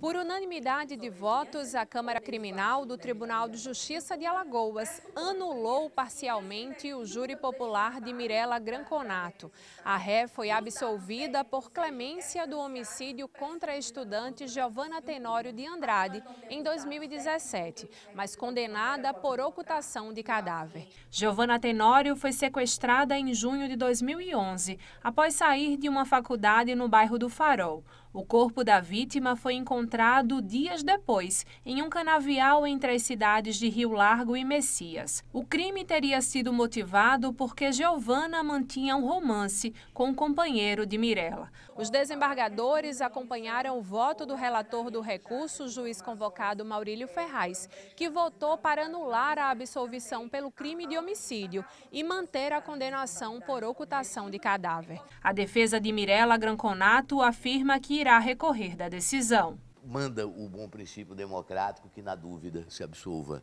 Por unanimidade de votos, a Câmara Criminal do Tribunal de Justiça de Alagoas anulou parcialmente o júri popular de Mirela Granconato. A ré foi absolvida por clemência do homicídio contra a estudante Giovana Tenório de Andrade em 2017, mas condenada por ocultação de cadáver. Giovana Tenório foi sequestrada em junho de 2011, após sair de uma faculdade no bairro do Farol. O corpo da vítima foi encontrado dias depois, em um canavial entre as cidades de Rio Largo e Messias. O crime teria sido motivado porque Giovana mantinha um romance com o companheiro de Mirella. Os desembargadores acompanharam o voto do relator do recurso, juiz convocado Maurílio Ferraz, que votou para anular a absolvição pelo crime de homicídio e manter a condenação por ocultação de cadáver. A defesa de Mirella Granconato afirma que irá recorrer da decisão. Manda o bom princípio democrático que, na dúvida, se absolva.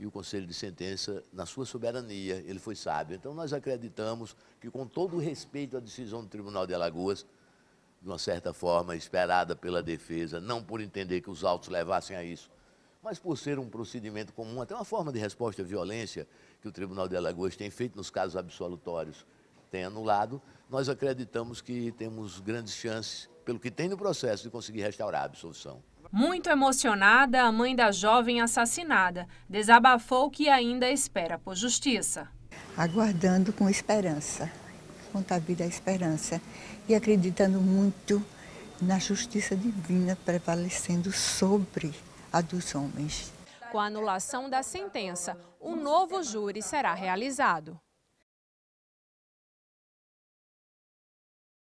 E o Conselho de Sentença, na sua soberania, ele foi sábio. Então, nós acreditamos que, com todo o respeito à decisão do Tribunal de Alagoas, de uma certa forma, esperada pela defesa, não por entender que os autos levassem a isso, mas por ser um procedimento comum, até uma forma de resposta à violência que o Tribunal de Alagoas tem feito nos casos absolutórios, tem anulado, nós acreditamos que temos grandes chances pelo que tem no processo de conseguir restaurar a absolvição. Muito emocionada, a mãe da jovem assassinada desabafou que ainda espera por justiça. Aguardando com esperança, conta a vida a esperança e acreditando muito na justiça divina prevalecendo sobre a dos homens. Com a anulação da sentença, um novo júri será realizado.